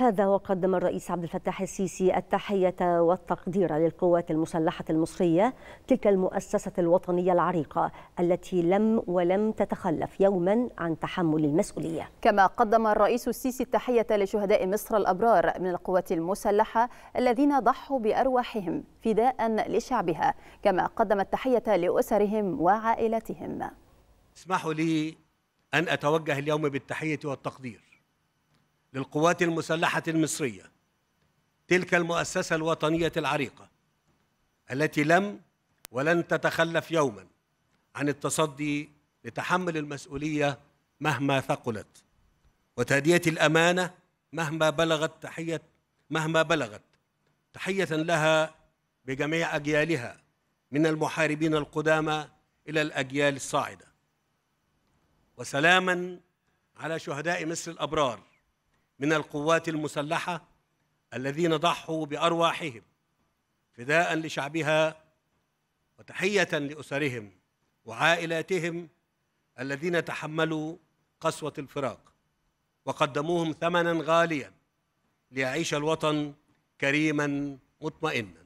هذا وقدم الرئيس عبد الفتاح السيسي التحية والتقدير للقوات المسلحة المصرية تلك المؤسسة الوطنية العريقة التي لم ولم تتخلف يوما عن تحمل المسؤولية كما قدم الرئيس السيسي التحية لشهداء مصر الأبرار من القوات المسلحة الذين ضحوا بأرواحهم فداء لشعبها كما قدم التحية لأسرهم وعائلتهم اسمحوا لي أن أتوجه اليوم بالتحية والتقدير للقوات المسلحة المصرية تلك المؤسسة الوطنية العريقة التي لم ولن تتخلف يوما عن التصدي لتحمل المسؤولية مهما ثقلت وتأدية الأمانة مهما بلغت تحية مهما بلغت تحية لها بجميع أجيالها من المحاربين القدامى إلى الأجيال الصاعدة وسلاما على شهداء مصر الأبرار من القوات المسلحة الذين ضحوا بأرواحهم فداء لشعبها وتحية لأسرهم وعائلاتهم الذين تحملوا قسوة الفراق وقدموهم ثمنا غاليا ليعيش الوطن كريما مطمئنا